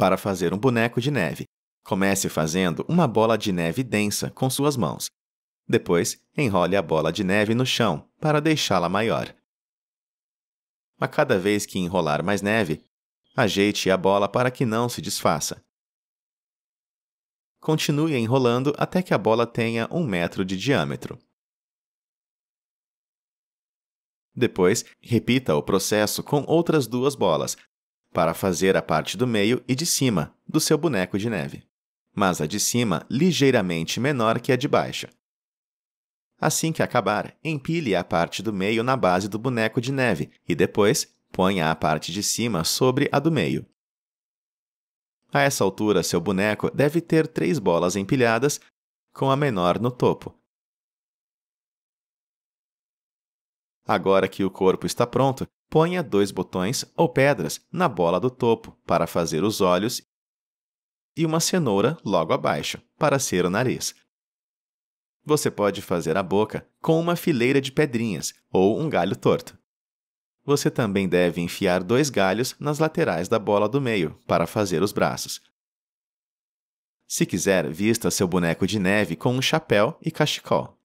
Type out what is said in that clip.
Para fazer um boneco de neve, comece fazendo uma bola de neve densa com suas mãos. Depois, enrole a bola de neve no chão para deixá-la maior. A cada vez que enrolar mais neve, ajeite a bola para que não se desfaça. Continue enrolando até que a bola tenha um metro de diâmetro. Depois, repita o processo com outras duas bolas, para fazer a parte do meio e de cima do seu boneco de neve, mas a de cima ligeiramente menor que a de baixo. Assim que acabar, empilhe a parte do meio na base do boneco de neve e depois ponha a parte de cima sobre a do meio. A essa altura, seu boneco deve ter três bolas empilhadas, com a menor no topo. Agora que o corpo está pronto, ponha dois botões ou pedras na bola do topo para fazer os olhos e uma cenoura logo abaixo para ser o nariz. Você pode fazer a boca com uma fileira de pedrinhas ou um galho torto. Você também deve enfiar dois galhos nas laterais da bola do meio para fazer os braços. Se quiser, vista seu boneco de neve com um chapéu e cachecol.